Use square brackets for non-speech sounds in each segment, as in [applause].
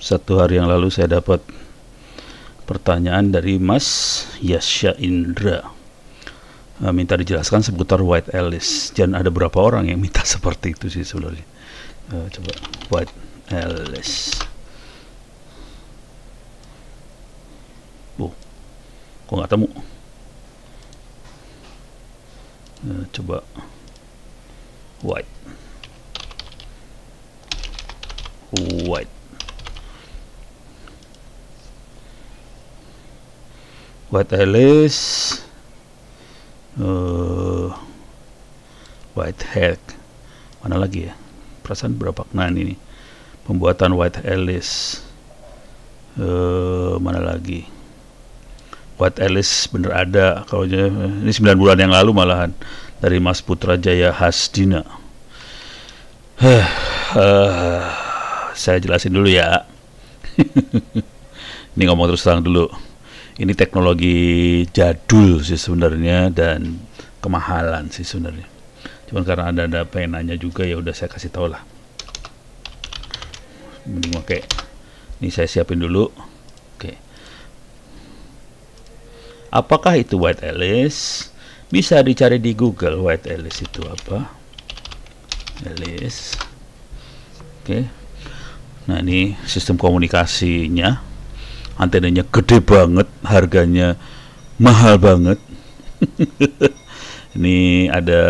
satu hari yang lalu saya dapat pertanyaan dari Mas Yasya Indra eh, minta dijelaskan seputar White Alice dan ada berapa orang yang minta [laughs] seperti itu sih sebenarnya eh, coba White Alice oh kok nggak temu eh, coba White White White Alice, uh, white hack mana lagi ya perasaan berapa nah ini pembuatan white Alice uh, mana lagi white Alice bener ada kalau ini 9 bulan yang lalu malahan dari Mas Putra Jaya Hasdina huh, uh, eh, saya jelasin dulu ya [laughs] ini ngomong terus terang dulu ini teknologi jadul sih sebenarnya dan kemahalan sih sebenarnya cuman karena ada ada pengen nanya juga ya udah saya kasih tau lah mending pakai ini saya siapin dulu oke apakah itu white alice bisa dicari di google white alice itu apa alice oke nah ini sistem komunikasinya antenanya gede banget harganya mahal banget [laughs] ini ada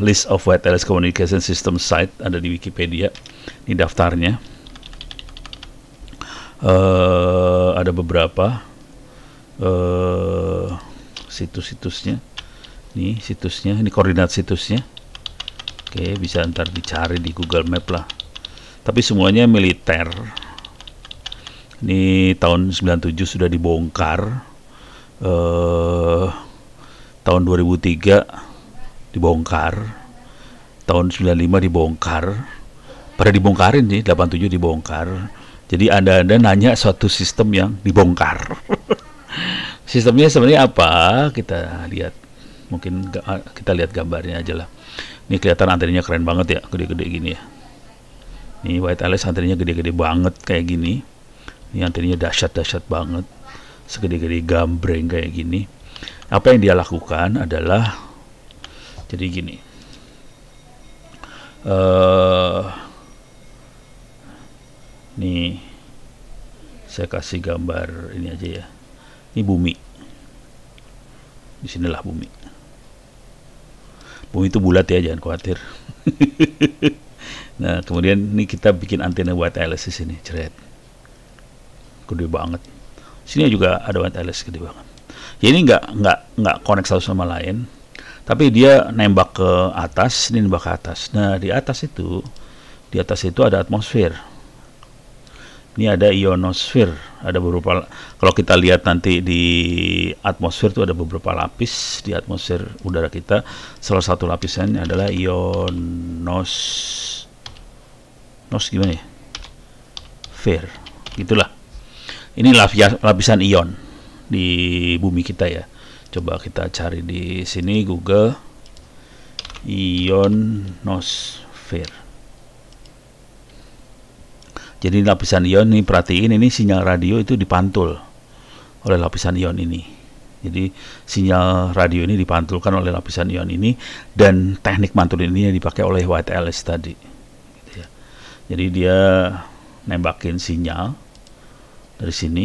list of wireless communication system site ada di Wikipedia ini daftarnya uh, ada beberapa uh, situs-situsnya Ini situsnya ini koordinat situsnya oke okay, bisa ntar dicari di Google Map lah tapi semuanya militer ini tahun 97 sudah dibongkar. Eh, tahun 2003 dibongkar. Tahun 95 dibongkar. Pada dibongkarin sih, 87 dibongkar. Jadi Anda-Anda nanya suatu sistem yang dibongkar. [laughs] Sistemnya sebenarnya apa? Kita lihat. Mungkin kita lihat gambarnya aja lah. Ini kelihatan antenanya keren banget ya, gede-gede gini ya. Ini white Alice antenanya gede-gede banget kayak gini yang tadinya dahsyat-dahsyat banget segede-gede gambreng kayak gini apa yang dia lakukan adalah jadi gini uh, nih saya kasih gambar ini aja ya ini bumi disinilah bumi bumi itu bulat ya jangan khawatir [laughs] nah kemudian ini kita bikin antena white LSS ini ceret gede banget sini juga ada white Alice gede banget ya ini nggak nggak nggak connect satu sama lain tapi dia nembak ke atas ini nembak ke atas nah di atas itu di atas itu ada atmosfer ini ada ionosfer ada beberapa kalau kita lihat nanti di atmosfer itu ada beberapa lapis di atmosfer udara kita salah satu lapisannya adalah ionos nos gimana ya fair gitulah ini lapisan ion di bumi kita ya coba kita cari di sini Google ionosfer jadi lapisan ion ini perhatiin ini sinyal radio itu dipantul oleh lapisan ion ini jadi sinyal radio ini dipantulkan oleh lapisan ion ini dan teknik mantul ini yang dipakai oleh White Alice tadi gitu ya. jadi dia nembakin sinyal dari sini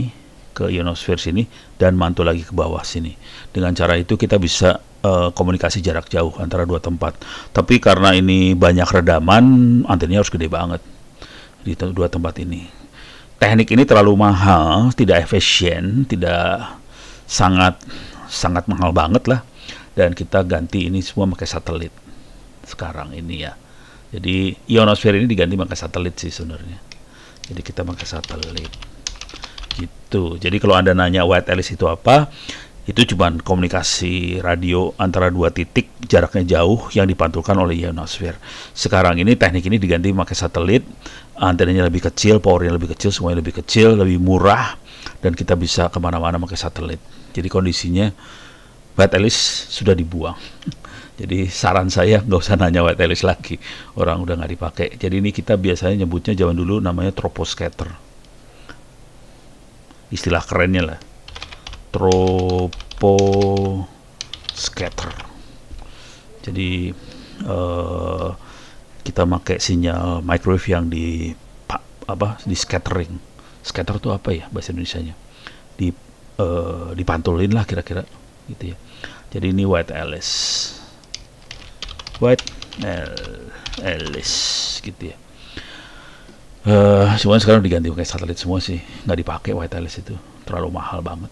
ke ionosfer sini dan mantul lagi ke bawah sini. Dengan cara itu kita bisa uh, komunikasi jarak jauh antara dua tempat. Tapi karena ini banyak redaman, antenanya harus gede banget di dua tempat ini. Teknik ini terlalu mahal, tidak efisien, tidak sangat sangat mahal banget lah. Dan kita ganti ini semua pakai satelit sekarang ini ya. Jadi ionosfer ini diganti pakai satelit sih sebenarnya. Jadi kita pakai satelit gitu jadi kalau anda nanya white Alice itu apa itu cuma komunikasi radio antara dua titik jaraknya jauh yang dipantulkan oleh ionosfer. Sekarang ini teknik ini diganti pakai satelit, antenanya lebih kecil, powernya lebih kecil, semuanya lebih kecil, lebih murah, dan kita bisa kemana-mana pakai satelit. Jadi kondisinya White Alice sudah dibuang. [laughs] Jadi saran saya nggak usah nanya White Alice lagi, orang udah nggak dipakai. Jadi ini kita biasanya nyebutnya zaman dulu namanya troposcatter istilah kerennya lah tropo scatter jadi eh, kita pakai sinyal microwave yang di apa di scattering scatter itu apa ya bahasa Indonesia nya di eh, dipantulin lah kira-kira gitu ya jadi ini white Alice white Alice gitu ya Uh, semuanya sekarang diganti pakai satelit semua sih, nggak dipakai wireless itu, terlalu mahal banget.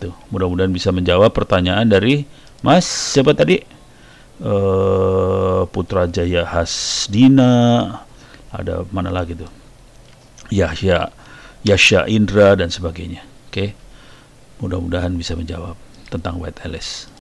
Itu mudah-mudahan bisa menjawab pertanyaan dari Mas siapa tadi? Uh, eh, Putra Jaya Hasdina, ada mana lagi tuh? Yahya, Yasha Indra dan sebagainya. Oke, okay? mudah-mudahan bisa menjawab tentang wireless.